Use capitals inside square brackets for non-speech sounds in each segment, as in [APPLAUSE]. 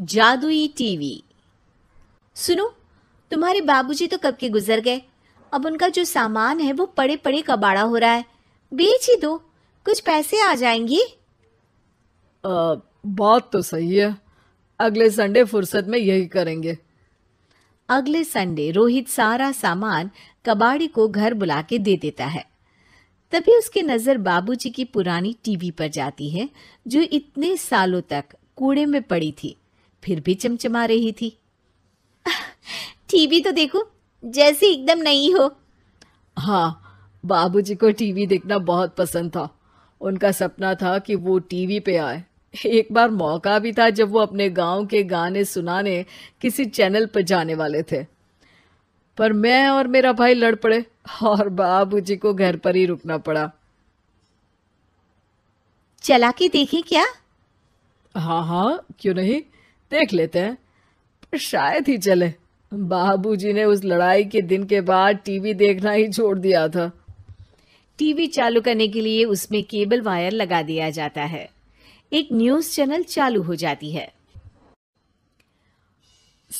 जादुई टीवी सुनो तुम्हारे बाबूजी तो कब के गुजर गए अब उनका जो सामान है वो पड़े पड़े कबाड़ा हो रहा है बेच ही दो कुछ पैसे आ जाएंगे बात तो सही है अगले संडे फुर्सत में यही करेंगे अगले संडे रोहित सारा सामान कबाड़ी को घर बुला के दे देता है तभी उसकी नज़र बाबूजी की पुरानी टीवी पर जाती है जो इतने सालों तक कूड़े में पड़ी थी फिर भी चमचमा रही थी टीवी तो देखो जैसे एकदम नहीं हो हाँ बाबूजी को टीवी देखना बहुत पसंद था उनका सपना था कि वो टीवी पे आए एक बार मौका भी था जब वो अपने गांव के गाने सुनाने किसी चैनल पर जाने वाले थे पर मैं और मेरा भाई लड़ पड़े और बाबूजी को घर पर ही रुकना पड़ा चला के देखें क्या हाँ हाँ क्यों नहीं देख लेते हैं पर शायद ही चले बाबूजी ने उस लड़ाई के दिन के बाद टीवी देखना ही छोड़ दिया था टीवी चालू करने के लिए उसमें केबल वायर लगा दिया जाता है एक न्यूज चैनल चालू हो जाती है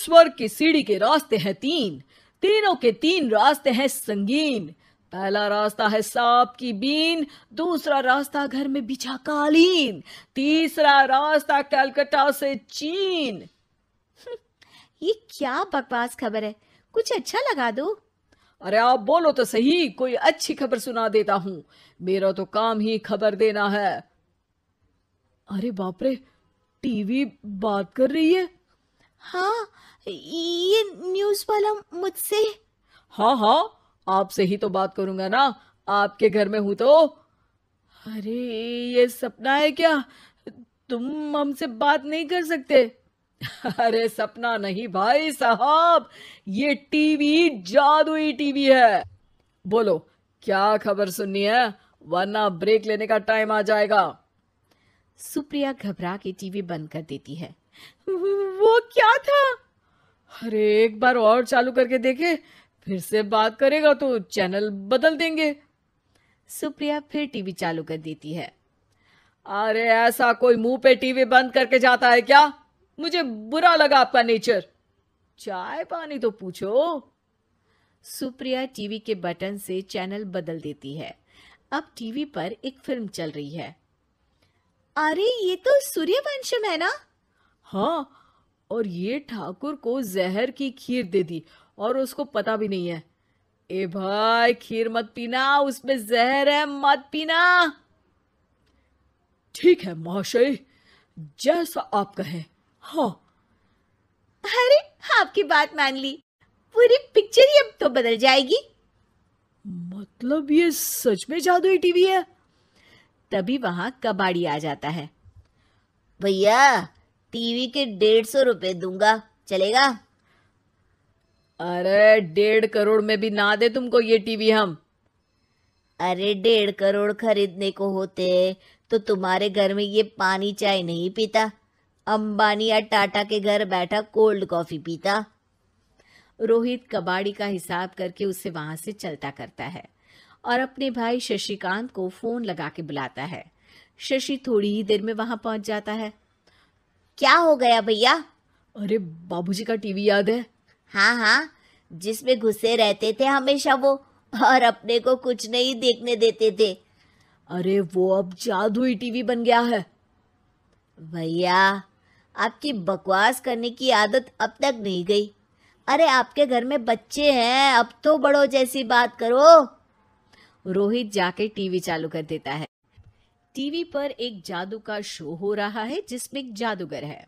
स्वर्ग की सीढ़ी के रास्ते हैं तीन तीनों के तीन रास्ते हैं संगीन पहला रास्ता है सांप की बीन दूसरा रास्ता घर में बिछा कालीन तीसरा रास्ता कलकत्ता से चीन [LAUGHS] ये क्या बकवास खबर है कुछ अच्छा लगा दो अरे आप बोलो तो सही कोई अच्छी खबर सुना देता हूँ मेरा तो काम ही खबर देना है अरे बाप रे टीवी बात कर रही है हाँ ये न्यूज वाला मुझसे हाँ हाँ आपसे ही तो बात करूंगा ना आपके घर में हूं तो अरे ये सपना है क्या तुम हमसे बात नहीं कर सकते अरे सपना नहीं भाई साहब ये टीवी जादुई टीवी है बोलो क्या खबर सुननी है वरना ब्रेक लेने का टाइम आ जाएगा सुप्रिया घबरा के टीवी बंद कर देती है वो क्या था अरे एक बार और चालू करके देखे फिर से बात करेगा तो चैनल बदल देंगे सुप्रिया फिर टीवी चालू कर देती है अरे ऐसा कोई मुंह पे टीवी बंद करके जाता है क्या मुझे बुरा लगा आपका नेचर चाय पानी तो पूछो सुप्रिया टीवी के बटन से चैनल बदल देती है अब टीवी पर एक फिल्म चल रही है अरे ये तो सूर्यवंशम है ना हाँ और ये ठाकुर को जहर की खीर दे दी और उसको पता भी नहीं है ए भाई खीर मत पीना उसमें जहर है मत पीना ठीक है महाशय जैसा आप कहें हाँ अरे आपकी बात मान ली पूरी पिक्चर ही अब तो बदल जाएगी मतलब ये सच में जादुई टीवी है तभी वहां कबाड़ी आ जाता है भैया टीवी के डेढ़ सौ रुपए दूंगा चलेगा अरे डेढ़ करोड़ में भी ना दे तुमको ये टीवी हम अरे डेढ़ करोड़ खरीदने को होते तो तुम्हारे घर में ये पानी चाय नहीं पीता अंबानी या टाटा के घर बैठा कोल्ड कॉफी पीता रोहित कबाड़ी का हिसाब करके उसे वहां से चलता करता है और अपने भाई शशिकांत को फोन लगा के बुलाता है शशि थोड़ी ही देर में वहां पहुंच जाता है क्या हो गया भैया अरे बाबूजी का टीवी याद है हाँ हाँ जिसमें घुसे रहते थे हमेशा वो और अपने को कुछ नहीं देखने देते थे अरे वो अब जादुई टीवी बन गया है भैया आपकी बकवास करने की आदत अब तक नहीं गई अरे आपके घर में बच्चे हैं अब तो बड़ो जैसी बात करो रोहित जाके टीवी चालू कर देता है टीवी पर एक जादू का शो हो रहा है जिसमें एक जादूगर है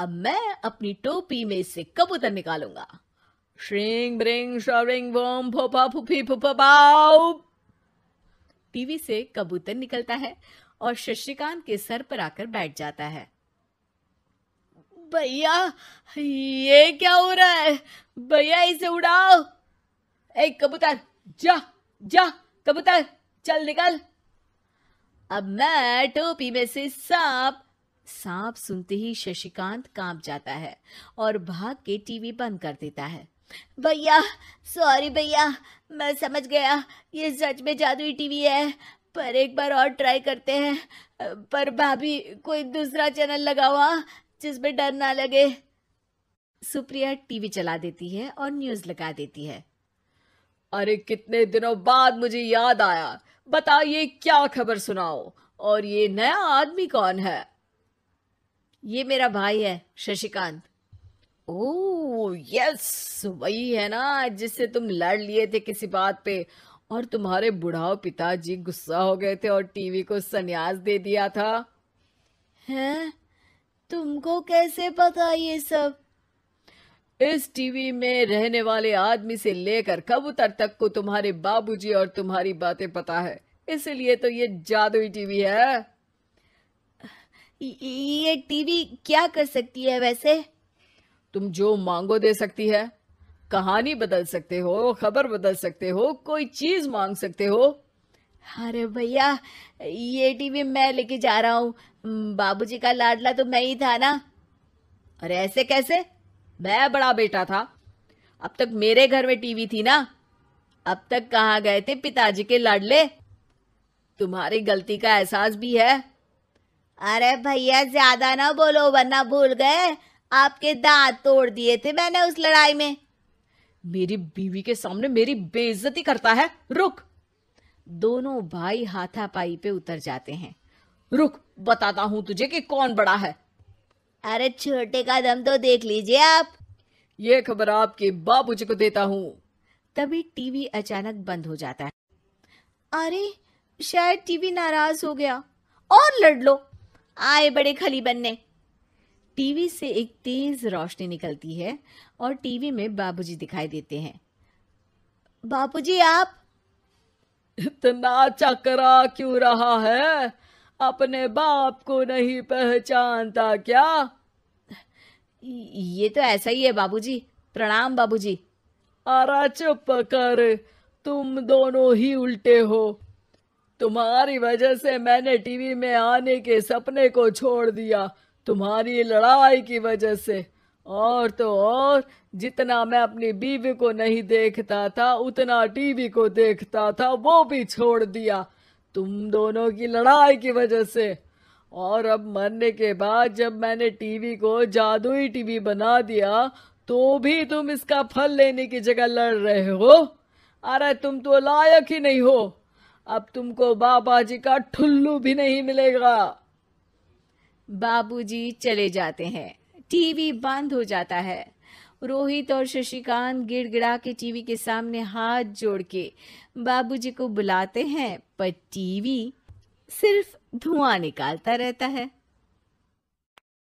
अब मैं अपनी टोपी में से कबूतर निकालूंगा श्रिंग ब्रिंग श्रिंग वोम फोपा फुफी फुफाओ टीवी से कबूतर निकलता है और शशिकांत के सर पर आकर बैठ जाता है भैया ये क्या हो रहा है भैया इसे उड़ाओ एक कबूतर जा जा कबूतर चल निकल अब मैं टोपी में से सांप सांप सुनते ही शशिकांत कांप जाता है और भाग के टीवी बंद कर देता है भैया सॉरी भैया मैं समझ गया ये सच में जादुई टीवी है पर एक बार और ट्राई करते हैं पर भाभी कोई दूसरा चैनल लगा हुआ जिसमें डर ना लगे सुप्रिया टीवी चला देती है और न्यूज लगा देती है अरे कितने दिनों बाद मुझे याद आया बताइए क्या खबर सुनाओ और ये नया आदमी कौन है ये मेरा भाई है शशिकांत ओ यस वही है ना जिससे तुम लड़ लिए थे किसी बात पे और तुम्हारे बुढ़ाओ पिताजी गुस्सा हो गए थे और टीवी को सन्यास दे दिया था हैं तुमको कैसे पता ये सब इस टीवी में रहने वाले आदमी से लेकर कबूतर तक को तुम्हारे बाबूजी और तुम्हारी बातें पता है इसलिए तो ये जादुई टीवी है ये टीवी क्या कर सकती है वैसे तुम जो मांगो दे सकती है कहानी बदल सकते हो खबर बदल सकते हो कोई चीज मांग सकते हो अरे भैया ये टीवी मैं लेके जा रहा हूँ बाबूजी का लाडला तो मैं ही था ना अरे ऐसे कैसे मैं बड़ा बेटा था अब तक मेरे घर में टीवी थी ना अब तक कहाँ गए थे पिताजी के लाडले तुम्हारी गलती का एहसास भी है अरे भैया ज्यादा ना बोलो वरना भूल गए आपके दांत तोड़ दिए थे मैंने उस लड़ाई में मेरी बीवी के सामने मेरी बेइज्जती करता है रुक दोनों भाई हाथापाई पे उतर जाते हैं रुक बताता हूँ तुझे कि कौन बड़ा है अरे छोटे का दम तो देख लीजिए आप ये खबर आपके बाबूजी को देता हूँ तभी टीवी अचानक बंद हो जाता है अरे शायद टीवी नाराज हो गया और लड़ लो आए बड़े खली बनने टीवी से एक तेज रोशनी निकलती है और टीवी में बाबूजी दिखाई देते हैं बापूजी आप इतना चकरा क्यों रहा है अपने बाप को नहीं पहचानता क्या ये तो ऐसा ही है बाबूजी प्रणाम बाबूजी अरे चुप कर तुम दोनों ही उल्टे हो तुम्हारी वजह से मैंने टीवी में आने के सपने को छोड़ दिया तुम्हारी लड़ाई की वजह से और तो और जितना मैं अपनी बीवी को नहीं देखता था उतना टीवी को देखता था वो भी छोड़ दिया तुम दोनों की लड़ाई की वजह से और अब मरने के बाद जब मैंने टीवी को जादुई टीवी बना दिया तो भी तुम इसका फल लेने की जगह लड़ रहे हो अरे तुम तो लायक ही नहीं हो अब तुमको बाबा जी का ठुल्लू भी नहीं मिलेगा बाबूजी चले जाते हैं टीवी बंद हो जाता है रोहित और शशिकांत गिड़गिड़ा के टीवी के सामने हाथ जोड़ के बाबूजी को बुलाते हैं पर टीवी सिर्फ धुआं निकालता रहता है